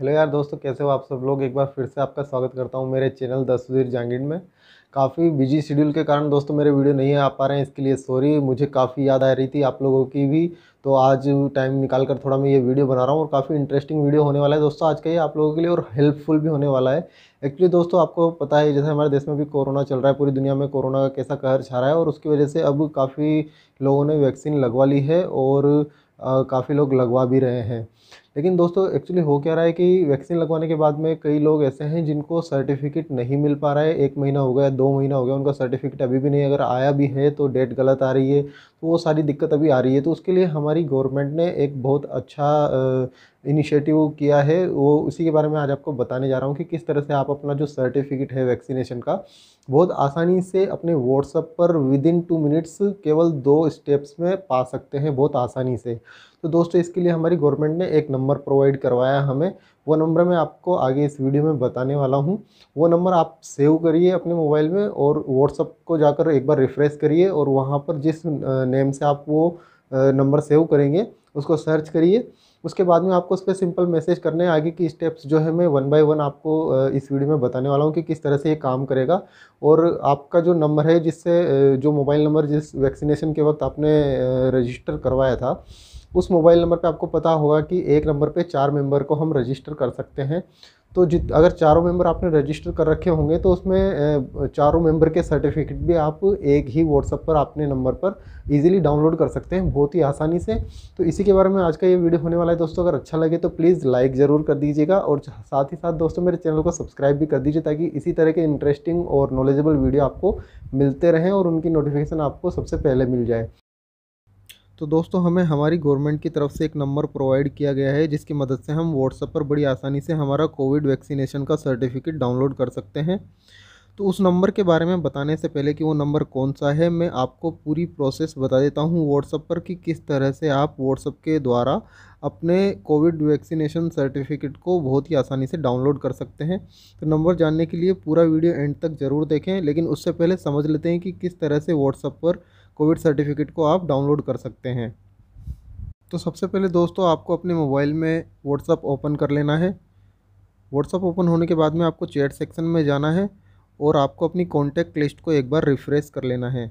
hello यार दोस्तों कैसे हो आप सब लोग एक बार फिर से आपका स्वागत करता हूँ मेरे चैनल दस सुधीर जांगिड में काफ़ी बिजी शेड्यूल के कारण दोस्तों मेरे वीडियो नहीं आ पा रहे हैं इसके लिए सॉरी मुझे काफ़ी याद आ रही थी आप लोगों की भी तो आज टाइम निकाल कर थोड़ा मैं ये वीडियो बना रहा हूँ और काफ़ी इंटरेस्टिंग वीडियो होने वाला है दोस्तों आज का ये आप लोगों के लिए और हेल्पफुल भी होने वाला है एक्चुअली दोस्तों आपको पता है जैसे हमारे देश में भी कोरोना चल रहा है पूरी दुनिया में कोरोना का कैसा कहर छा रहा है और उसकी वजह से अब काफ़ी लोगों ने वैक्सीन लगवा ली है और काफ़ी लोग लगवा भी रहे हैं लेकिन दोस्तों एक्चुअली हो क्या रहा है कि वैक्सीन लगवाने के बाद में कई लोग ऐसे हैं जिनको सर्टिफिकेट नहीं मिल पा रहा है एक महीना हो गया दो महीना हो गया उनका सर्टिफिकेट अभी भी नहीं अगर आया भी है तो डेट गलत आ रही है तो वो सारी दिक्कत अभी आ रही है तो उसके लिए हमारी गवर्नमेंट ने एक बहुत अच्छा इनिशिएटिव किया है वो उसी के बारे में आज आपको बताने जा रहा हूँ कि किस तरह से आप अपना जो सर्टिफिकेट है वैक्सीनेशन का बहुत आसानी से अपने व्हाट्सअप पर विद इन टू मिनट्स केवल दो स्टेप्स में पा सकते हैं बहुत आसानी से तो दोस्तों इसके लिए हमारी गवर्नमेंट ने एक नंबर प्रोवाइड करवाया हमें वो नंबर मैं आपको आगे इस वीडियो में बताने वाला हूँ वो नंबर आप सेव करिए अपने मोबाइल में और व्हाट्सअप को जाकर एक बार रिफ़्रेश करिए और वहाँ पर जिस नेम से आप वो नंबर सेव करेंगे उसको सर्च करिए उसके बाद में आपको उस पर सिंपल मैसेज करने हैं आगे की स्टेप्स जो है मैं वन बाय वन आपको इस वीडियो में बताने वाला हूँ कि किस तरह से ये काम करेगा और आपका जो नंबर है जिससे जो मोबाइल नंबर जिस वैक्सीनेशन के वक्त आपने रजिस्टर करवाया था उस मोबाइल नंबर पे आपको पता होगा कि एक नंबर पे चार मेंबर को हम रजिस्टर कर सकते हैं तो जित अगर चारों मेंबर आपने रजिस्टर कर रखे होंगे तो उसमें चारों मेंबर के सर्टिफिकेट भी आप एक ही व्हाट्सअप पर अपने नंबर पर इजीली डाउनलोड कर सकते हैं बहुत ही आसानी से तो इसी के बारे में आज का ये वीडियो होने वाला है दोस्तों अगर अच्छा लगे तो प्लीज़ लाइक ज़रूर कर दीजिएगा और साथ ही साथ दोस्तों मेरे चैनल को सब्सक्राइब भी कर दीजिए ताकि इसी तरह के इंटरेस्टिंग और नॉलेजेबल वीडियो आपको मिलते रहें और उनकी नोटिफिकेशन आपको सबसे पहले मिल जाए तो दोस्तों हमें हमारी गवर्नमेंट की तरफ से एक नंबर प्रोवाइड किया गया है जिसकी मदद से हम व्हाट्सएप पर बड़ी आसानी से हमारा कोविड वैक्सीनेशन का सर्टिफिकेट डाउनलोड कर सकते हैं तो उस नंबर के बारे में बताने से पहले कि वो नंबर कौन सा है मैं आपको पूरी प्रोसेस बता देता हूँ व्हाट्सअप पर कि किस तरह से आप व्हाट्सअप के द्वारा अपने कोविड वैक्सीनेशन सर्टिफिकेट को बहुत ही आसानी से डाउनलोड कर सकते हैं तो नंबर जानने के लिए पूरा वीडियो एंड तक ज़रूर देखें लेकिन उससे पहले समझ लेते हैं कि किस तरह से व्हाट्सअप पर कोविड सर्टिफिकेट को आप डाउनलोड कर सकते हैं तो सबसे पहले दोस्तों आपको अपने मोबाइल में व्हाट्सअप ओपन कर लेना है व्हाट्सअप ओपन होने के बाद में आपको चैट सेक्शन में जाना है और आपको अपनी कॉन्टैक्ट लिस्ट को एक बार रिफ़्रेश कर लेना है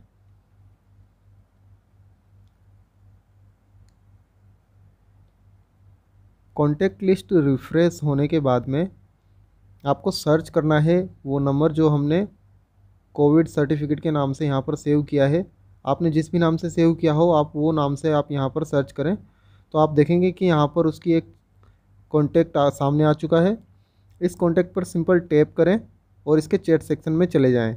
कॉन्टैक्ट लिस्ट रिफ़्रेश होने के बाद में आपको सर्च करना है वो नंबर जो हमने कोविड सर्टिफिकेट के नाम से यहाँ पर सेव किया है आपने जिस भी नाम से सेव किया हो आप वो नाम से आप यहाँ पर सर्च करें तो आप देखेंगे कि यहाँ पर उसकी एक कॉन्टेक्ट सामने आ चुका है इस कॉन्टेक्ट पर सिंपल टैप करें और इसके चैट सेक्शन में चले जाएं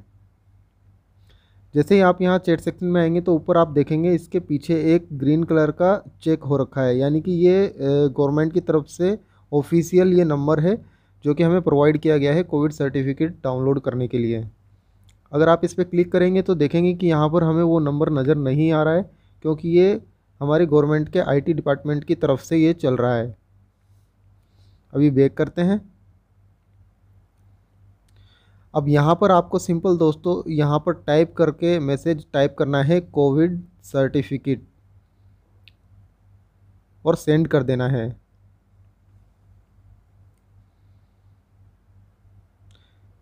जैसे ही आप यहाँ चैट सेक्शन में आएंगे तो ऊपर आप देखेंगे इसके पीछे एक ग्रीन कलर का चेक हो रखा है यानी कि ये गवर्नमेंट की तरफ से ऑफिशियल ये नंबर है जो कि हमें प्रोवाइड किया गया है कोविड सर्टिफिकेट डाउनलोड करने के लिए अगर आप इस पर क्लिक करेंगे तो देखेंगे कि यहाँ पर हमें वो नंबर नज़र नहीं आ रहा है क्योंकि ये हमारे गवर्नमेंट के आईटी डिपार्टमेंट की तरफ से ये चल रहा है अभी बेक करते हैं अब यहाँ पर आपको सिंपल दोस्तों यहाँ पर टाइप करके मैसेज टाइप करना है कोविड सर्टिफिकेट और सेंड कर देना है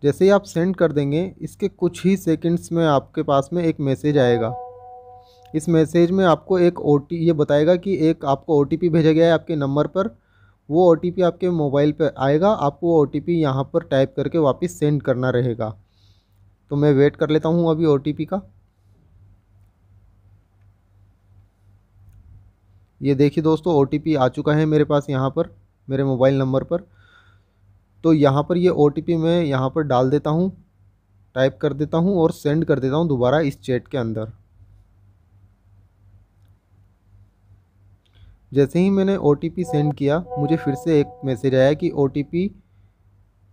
जैसे ही आप सेंड कर देंगे इसके कुछ ही सेकंड्स में आपके पास में एक मैसेज आएगा इस मैसेज में आपको एक ओ ये बताएगा कि एक आपको ओ भेजा गया है आपके नंबर पर वो ओ आपके मोबाइल पर आएगा आपको वो ओ टी यहाँ पर टाइप करके वापस सेंड करना रहेगा तो मैं वेट कर लेता हूँ अभी ओ का ये देखिए दोस्तों ओ आ चुका है मेरे पास यहाँ पर मेरे मोबाइल नंबर पर तो यहाँ पर ये ओ मैं यहाँ पर डाल देता हूँ टाइप कर देता हूँ और सेंड कर देता हूँ दोबारा इस चैट के अंदर जैसे ही मैंने ओ सेंड किया मुझे फिर से एक मैसेज आया कि ओ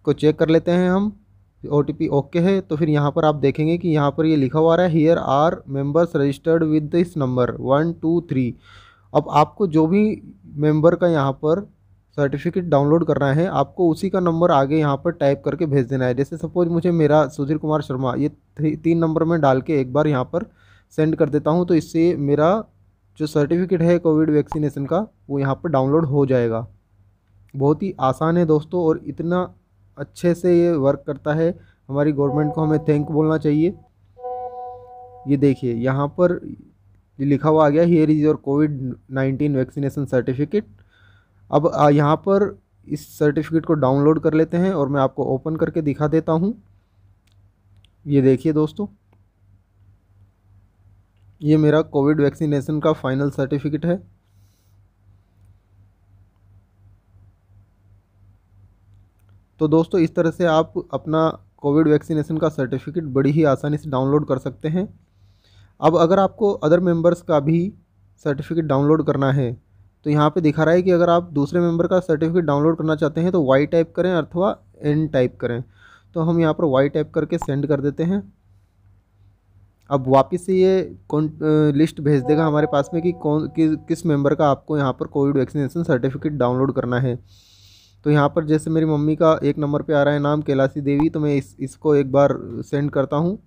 को चेक कर लेते हैं हम ओ ओके है तो फिर यहाँ पर आप देखेंगे कि यहाँ पर ये लिखा हुआ रहा है here are members registered with this number one two three अब आपको जो भी मेंबर का यहाँ पर सर्टिफिकेट डाउनलोड करना है आपको उसी का नंबर आगे यहाँ पर टाइप करके भेज देना है जैसे सपोज मुझे मेरा सुधीर कुमार शर्मा ये तीन नंबर में डाल के एक बार यहाँ पर सेंड कर देता हूँ तो इससे मेरा जो सर्टिफिकेट है कोविड वैक्सीनेशन का वो यहाँ पर डाउनलोड हो जाएगा बहुत ही आसान है दोस्तों और इतना अच्छे से ये वर्क करता है हमारी गवर्नमेंट को हमें थैंक बोलना चाहिए ये देखिए यहाँ पर लिखा हुआ आ गया here is your Covid nineteen vaccination certificate अब यहाँ पर इस सर्टिफिकेट को डाउनलोड कर लेते हैं और मैं आपको ओपन करके दिखा देता हूँ ये देखिए दोस्तों ये मेरा कोविड वैक्सीनेशन का फाइनल सर्टिफिकेट है तो दोस्तों इस तरह से आप अपना कोविड वैक्सीनेशन का सर्टिफिकेट बड़ी ही आसानी से डाउनलोड कर सकते हैं अब अगर आपको अदर मेंबर्स का भी सर्टिफिकेट डाउनलोड करना है तो यहाँ पे दिखा रहा है कि अगर आप दूसरे मेंबर का सर्टिफिकेट डाउनलोड करना चाहते हैं तो वाई टाइप करें अथवा एन टाइप करें तो हम यहाँ पर वाई टाइप करके सेंड कर देते हैं अब वापस से ये कौन लिस्ट भेज देगा हमारे पास में कि कौन कि, किस मेंबर का आपको यहाँ पर कोविड वैक्सीनेशन सर्टिफिकेट डाउनलोड करना है तो यहाँ पर जैसे मेरी मम्मी का एक नंबर पे आ रहा है नाम कैलाशी देवी तो मैं इस इसको एक बार सेंड करता हूँ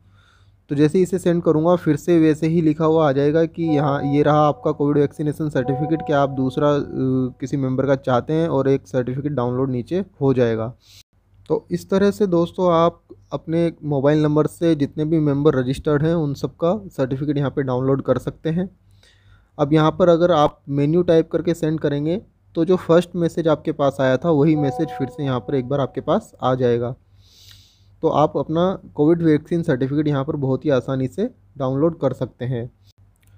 तो जैसे ही इसे सेंड करूँगा फिर से वैसे ही लिखा हुआ आ जाएगा कि यहाँ ये रहा आपका कोविड वैक्सीनेशन सर्टिफिकेट क्या आप दूसरा किसी मेम्बर का चाहते हैं और एक सर्टिफिकेट डाउनलोड नीचे हो जाएगा तो इस तरह से दोस्तों आप अपने मोबाइल नंबर से जितने भी मेंबर रजिस्टर्ड हैं उन सब का सर्टिफिकेट यहाँ पे डाउनलोड कर सकते हैं अब यहाँ पर अगर आप मेन्यू टाइप करके सेंड करेंगे तो जो फर्स्ट मैसेज आपके पास आया था वही मैसेज फिर से यहाँ पर एक बार आपके पास आ जाएगा तो आप अपना कोविड वैक्सीन सर्टिफिकेट यहाँ पर बहुत ही आसानी से डाउनलोड कर सकते हैं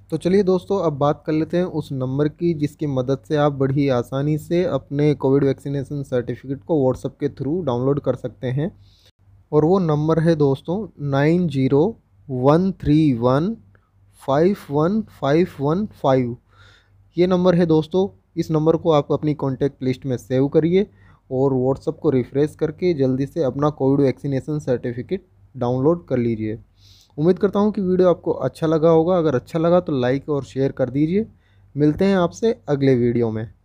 तो चलिए दोस्तों अब बात कर लेते हैं उस नंबर की जिसकी मदद से आप बड़ी आसानी से अपने कोविड वैक्सीनेशन सर्टिफिकेट को व्हाट्सएप के थ्रू डाउनलोड कर सकते हैं और वो नंबर है दोस्तों nine zero one three one five one five one five ये नंबर है दोस्तों इस नंबर को आप अपनी कॉन्टैक्ट लिस्ट में सेव करिए और व्हाट्सअप को रिफ़्रेश करके जल्दी से अपना कोविड वैक्सीनेशन सर्टिफिकेट डाउनलोड कर लीजिए उम्मीद करता हूँ कि वीडियो आपको अच्छा लगा होगा अगर अच्छा लगा तो लाइक और शेयर कर दीजिए मिलते हैं आपसे अगले वीडियो में